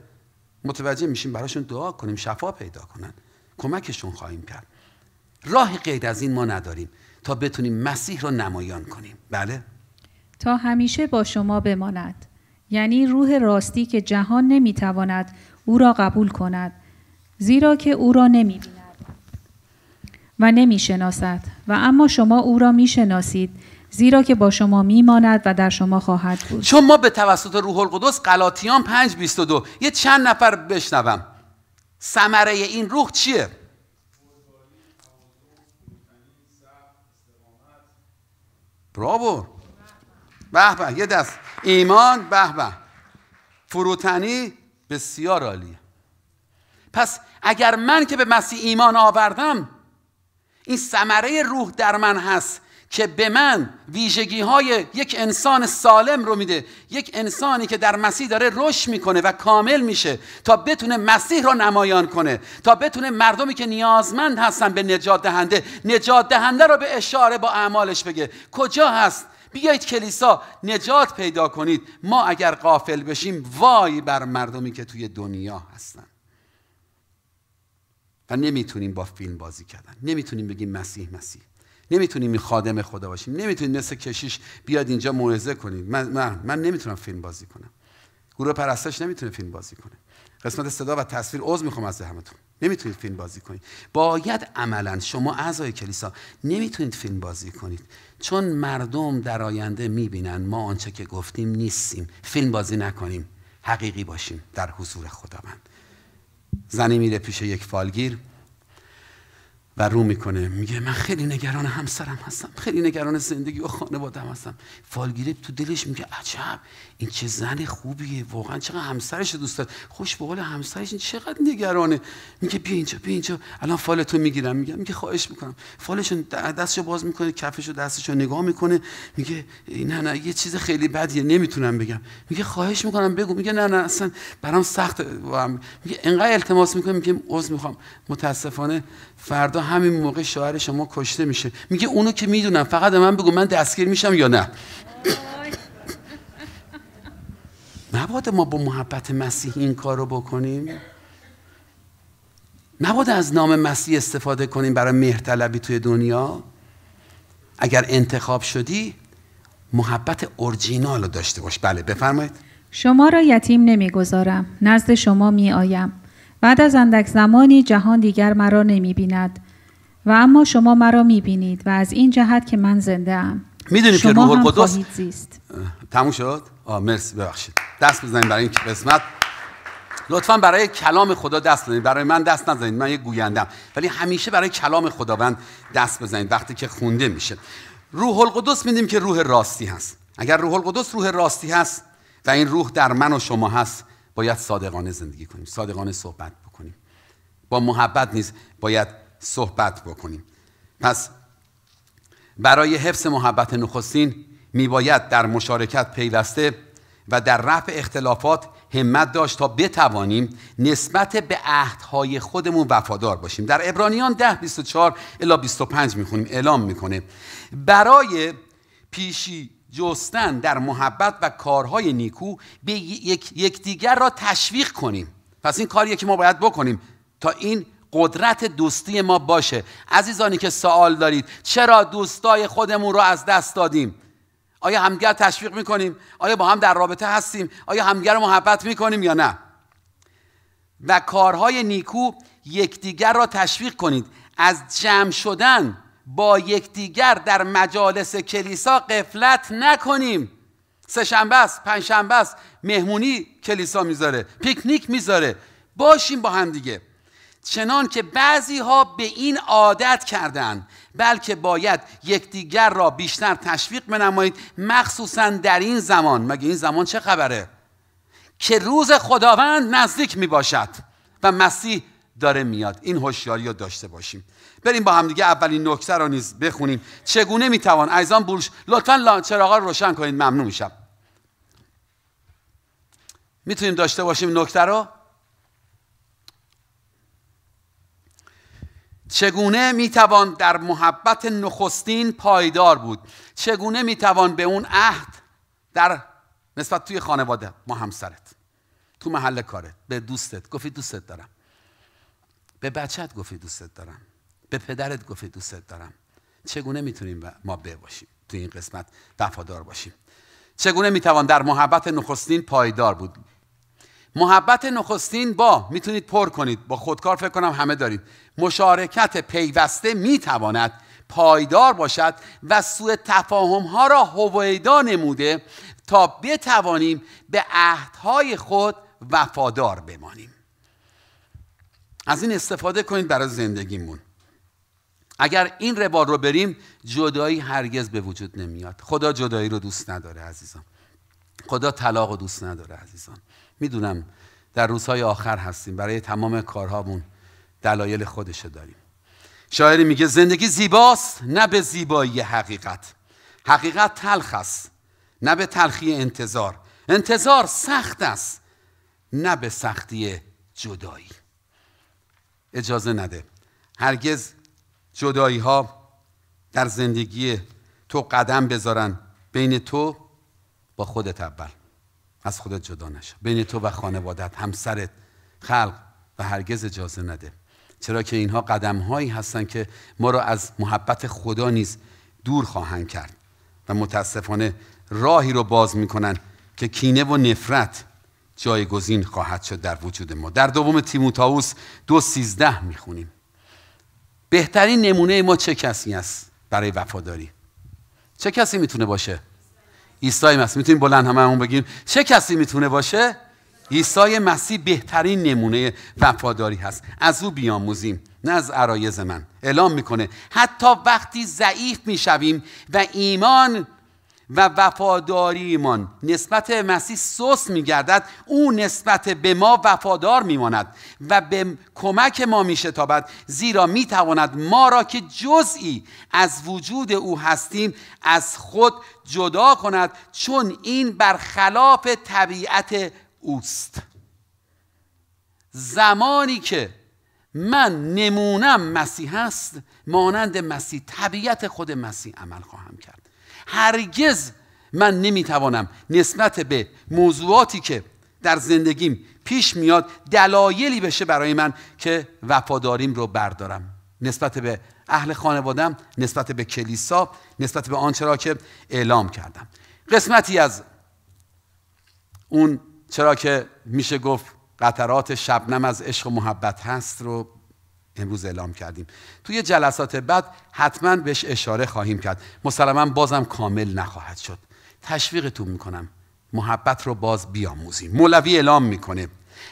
متوجه میشیم براشون دعا کنیم شفا پیدا کنن کمکشون خواهیم کرد راه غیر از این ما نداریم تا بتونیم مسیح رو نمایان کنیم بله تا همیشه با شما بماند یعنی روح راستی که جهان نمیتواند او را قبول کند زیرا که او را نمیبیند و نمیشناسد و اما شما او را میشناسید زیرا که با شما میماند و در شما خواهد بود چون ما به توسط روح القدس قلاتیان 5 22 یه چند نفر بشنوم ثمره این روح چیه براو به به یه دست ایمان به به فروتنی بسیار عالیه پس اگر من که به مسیح ایمان آوردم این ثمره روح در من هست که به من ویژگی های یک انسان سالم رو میده یک انسانی که در مسیح داره رشد میکنه و کامل میشه تا بتونه مسیح رو نمایان کنه تا بتونه مردمی که نیازمند هستن به نجات دهنده نجات دهنده رو به اشاره با اعمالش بگه کجا هست بیایید کلیسا نجات پیدا کنید ما اگر قافل بشیم وای بر مردمی که توی دنیا هستن و نمیتونیم با فیلم بازی کردن نمیتونیم بگیم مسیح مسیح نمیتونیم این خادم خدا باشیم نمیتونیم مثل کشیش بیاد اینجا موعظه کنیم من, من, نمیتونم فیلم بازی کنم گروه پرستش نمیتونه فیلم بازی کنه قسمت صدا و تصویر عضو میخوام از همتون نمیتونید فیلم بازی کنید باید عملا شما اعضای کلیسا نمیتونید فیلم بازی کنید چون مردم در آینده میبینن ما آنچه که گفتیم نیستیم فیلم بازی نکنیم حقیقی باشیم در حضور خداوند زنی میره پیش یک فالگیر و رو میکنه میگه من خیلی نگران همسرم هستم خیلی نگران زندگی و خانوادم هستم فالگیری تو دلش میگه عجب این چه زن خوبیه واقعا چقدر همسرش دوست داره خوش به حال همسرش این چقدر نگرانه میگه بیا اینجا بیا اینجا الان فالتو میگیرم میگم میگه خواهش میکنم فالش دستشو باز میکنه کفشو دستشو نگاه میکنه میگه نه نه یه چیز خیلی بدیه نمیتونم بگم میگه خواهش میکنم بگو میگه نه نه اصلا برام سخت میگه انقدر التماس میکنه میگه عذر میخوام متاسفانه فردا همین موقع شوهر شما کشته میشه میگه اونو که میدونم فقط من بگو من دستگیر میشم یا نه مبادا ما با محبت مسیح این کار رو بکنیم مبادا از نام مسیح استفاده کنیم برای مهرطلبی توی دنیا اگر انتخاب شدی محبت اورجینال رو داشته باش بله بفرمایید شما را یتیم نمیگذارم نزد شما می آیم بعد از اندک زمانی جهان دیگر مرا نمی بیند و اما شما مرا می بینید و از این جهت که من زنده ام میدونید که روح زیست تموم شد مرسی ببخشید دست بزنید برای این قسمت لطفا برای کلام خدا دست بزنید برای من دست نزنید من یه گویندم ولی همیشه برای کلام خداوند دست بزنید وقتی که خونده میشه روح القدس میدیم که روح راستی هست اگر روح القدس روح راستی هست و این روح در من و شما هست باید صادقانه زندگی کنیم صادقانه صحبت بکنیم با محبت نیز باید صحبت بکنیم پس برای حفظ محبت نخستین میباید در مشارکت پیوسته و در رفع اختلافات همت داشت تا بتوانیم نسبت به عهدهای خودمون وفادار باشیم در ابرانیان 10 24 الا 25 میخونیم اعلام میکنه برای پیشی جستن در محبت و کارهای نیکو به یکدیگر را تشویق کنیم پس این کاریه که ما باید بکنیم تا این قدرت دوستی ما باشه عزیزانی که سوال دارید چرا دوستای خودمون رو از دست دادیم آیا همگر تشویق میکنیم آیا با هم در رابطه هستیم آیا همگر محبت میکنیم یا نه و کارهای نیکو یکدیگر را تشویق کنید از جمع شدن با یکدیگر در مجالس کلیسا قفلت نکنیم سه شنبه است پنج است مهمونی کلیسا میذاره پیکنیک میذاره باشیم با هم دیگه چنان که بعضی ها به این عادت کردن بلکه باید یکدیگر را بیشتر تشویق بنمایید مخصوصا در این زمان مگه این زمان چه خبره که روز خداوند نزدیک می باشد و مسیح داره میاد این هوشیاری رو داشته باشیم بریم با همدیگه اولین نکته رو نیز بخونیم چگونه میتوان ایزان بروش لطفا چراغ رو روشن کنید ممنون میشم میتونیم داشته باشیم نکته رو چگونه میتوان در محبت نخستین پایدار بود چگونه میتوان به اون عهد در نسبت توی خانواده ما همسرت تو محل کارت به دوستت گفتی دوستت دارم به بچت گفتی دوستت دارم به پدرت گفتی دوستت دارم چگونه میتونیم ما به باشیم تو این قسمت وفادار باشیم چگونه میتوان در محبت نخستین پایدار بود محبت نخستین با میتونید پر کنید با خودکار فکر کنم همه دارید مشارکت پیوسته میتواند پایدار باشد و سوء تفاهم ها را هویدا نموده تا بتوانیم به عهدهای خود وفادار بمانیم از این استفاده کنید برای زندگیمون اگر این ربار رو بریم جدایی هرگز به وجود نمیاد خدا جدایی رو دوست نداره عزیزان خدا طلاق رو دوست نداره عزیزان میدونم در روزهای آخر هستیم برای تمام کارهامون دلایل خودش داریم شاعری میگه زندگی زیباست نه به زیبایی حقیقت حقیقت تلخ است نه به تلخی انتظار انتظار سخت است نه به سختی جدایی اجازه نده هرگز جدایی ها در زندگی تو قدم بذارن بین تو با خودت اول از خودت جدا نشو بین تو و خانوادت همسرت خلق و هرگز اجازه نده چرا که اینها قدم هایی هستند که ما را از محبت خدا نیز دور خواهند کرد و متاسفانه راهی رو باز میکنن که کینه و نفرت جایگزین خواهد شد در وجود ما در دوم تیموتائوس دو سیزده میخونیم بهترین نمونه ما چه کسی است برای وفاداری چه کسی میتونه باشه عیسی مسیح میتونیم بلند همه همون بگیم چه کسی میتونه باشه عیسی مسیح بهترین نمونه وفاداری هست از او بیاموزیم نه از عرایز من اعلام میکنه حتی وقتی ضعیف میشویم و ایمان و وفاداریمان نسبت به مسیح سوس میگردد او نسبت به ما وفادار میماند و به کمک ما میشه تابد زیرا میتواند ما را که جزئی از وجود او هستیم از خود جدا کند چون این برخلاف طبیعت اوست زمانی که من نمونم مسیح هست مانند مسیح طبیعت خود مسیح عمل خواهم کرد هرگز من نمیتوانم نسبت به موضوعاتی که در زندگیم پیش میاد دلایلی بشه برای من که وفاداریم رو بردارم نسبت به اهل خانوادم نسبت به کلیسا نسبت به آنچه را که اعلام کردم قسمتی از اون چرا که میشه گفت قطرات شبنم از عشق و محبت هست رو امروز اعلام کردیم توی جلسات بعد حتما بهش اشاره خواهیم کرد مسلما بازم کامل نخواهد شد تشویقتون میکنم محبت رو باز بیاموزیم مولوی اعلام میکنه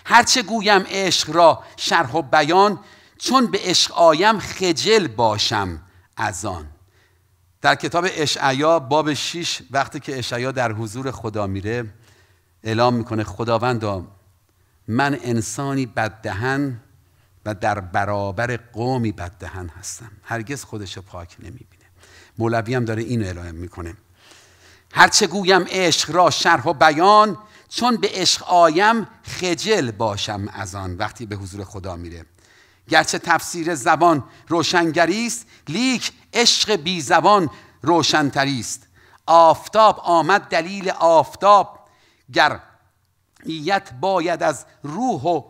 هرچه گویم عشق را شرح و بیان چون به عشق آیم خجل باشم از آن در کتاب اشعیا باب 6 وقتی که اشعیا در حضور خدا میره اعلام میکنه خداوندا من انسانی بددهن و در برابر قومی بددهن هستم هرگز خودش پاک نمیبینه مولوی هم داره این ارائه میکنه هرچه گویم عشق را شرح و بیان چون به عشق آیم خجل باشم از آن وقتی به حضور خدا میره گرچه تفسیر زبان روشنگری است لیک عشق بی زبان روشنتری است آفتاب آمد دلیل آفتاب گر نیت باید از روح و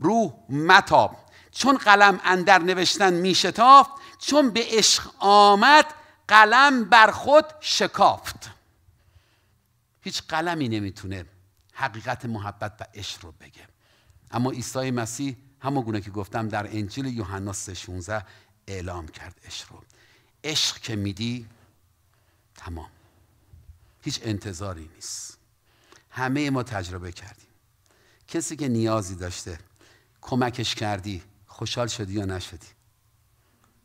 روح متاب چون قلم اندر نوشتن میشتافت چون به عشق آمد قلم بر خود شکافت هیچ قلمی نمیتونه حقیقت محبت و عشق رو بگه اما عیسی مسیح همون گونه که گفتم در انجیل یوحنا 16 اعلام کرد عشق رو عشق که میدی تمام هیچ انتظاری نیست همه ما تجربه کردیم کسی که نیازی داشته کمکش کردی خوشحال شدی یا نشدی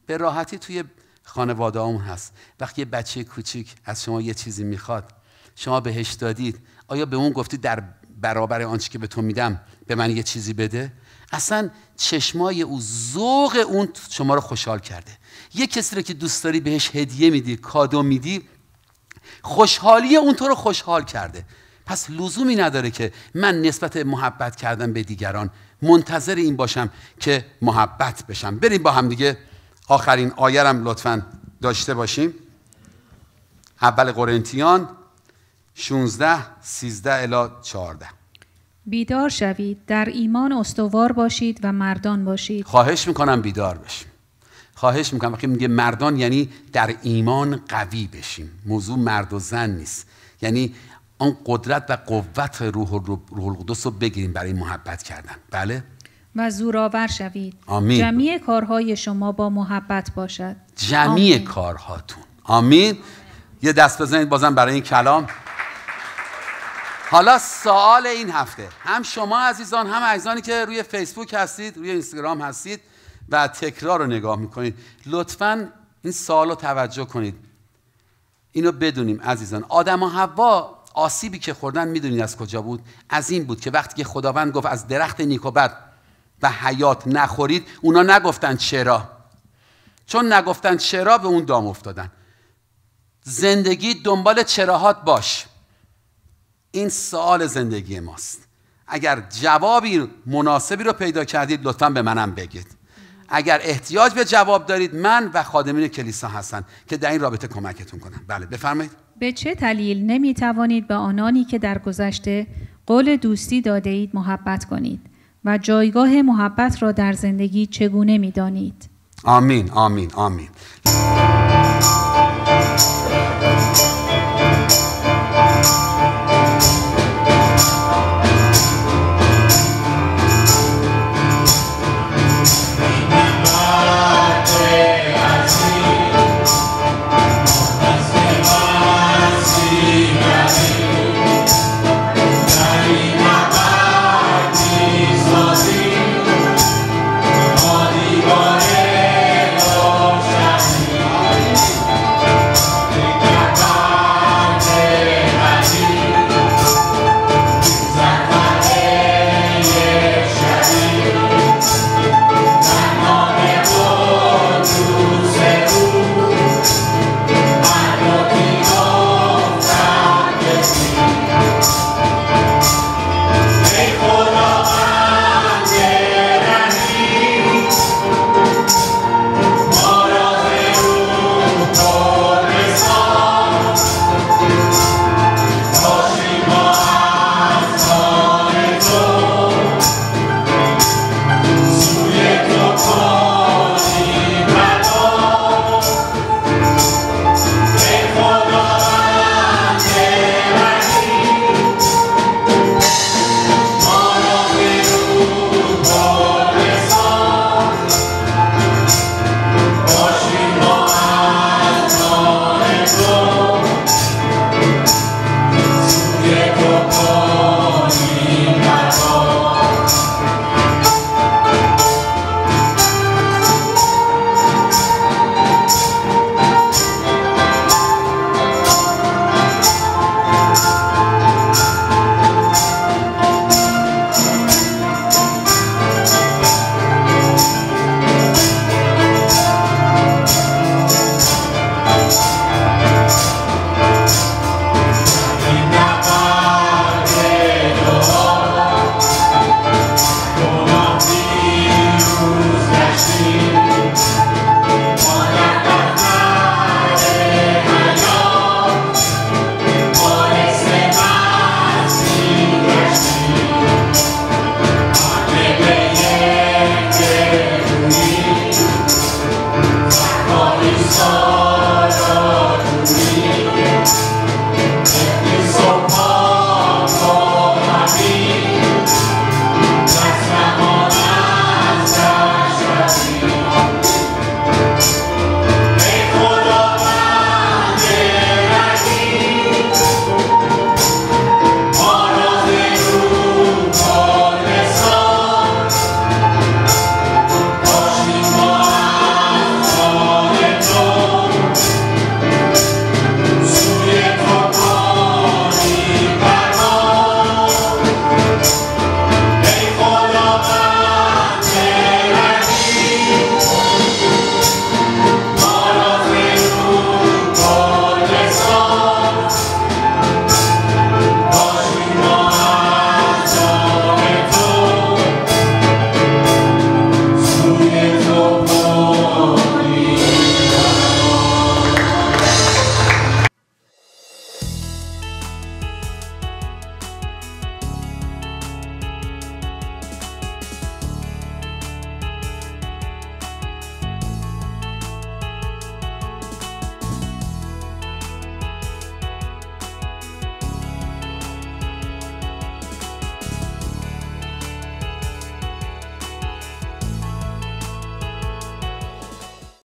به راحتی توی خانواده هم هست وقتی یه بچه کوچیک از شما یه چیزی میخواد شما بهش دادید آیا به اون گفتی در برابر آنچه که به تو میدم به من یه چیزی بده اصلا چشمای او ذوق اون شما رو خوشحال کرده یه کسی رو که دوست داری بهش هدیه میدی کادو میدی خوشحالی اون تو رو خوشحال کرده پس لزومی نداره که من نسبت محبت کردن به دیگران منتظر این باشم که محبت بشم بریم با هم دیگه آخرین آیرم لطفا داشته باشیم اول قرنتیان 16 13 الی 14 بیدار شوید در ایمان استوار باشید و مردان باشید خواهش میکنم بیدار بشیم خواهش میکنم وقتی میگه مردان یعنی در ایمان قوی بشیم موضوع مرد و زن نیست یعنی آن قدرت و قوت روح, روح القدس رو بگیریم برای محبت کردن بله و زورآور شوید آمین جمعی کارهای شما با محبت باشد جمعی کارهاتون آمین. یه دست بزنید بازم برای این کلام حالا سوال این هفته هم شما عزیزان هم عزیزانی که روی فیسبوک هستید روی اینستاگرام هستید و تکرار رو نگاه میکنید لطفا این سوال رو توجه کنید اینو بدونیم عزیزان آدم و آسیبی که خوردن میدونید از کجا بود از این بود که وقتی که خداوند گفت از درخت نیکوبت و حیات نخورید اونا نگفتن چرا چون نگفتن چرا به اون دام افتادن زندگی دنبال چراهات باش این سوال زندگی ماست اگر جوابی مناسبی رو پیدا کردید لطفا به منم بگید اگر احتیاج به جواب دارید من و خادمین کلیسا هستن که در این رابطه کمکتون کنم بله بفرمایید به چه دلیل نمی توانید به آنانی که در گذشته قول دوستی داده اید محبت کنید و جایگاه محبت را در زندگی چگونه می دانید؟ آمین آمین آمین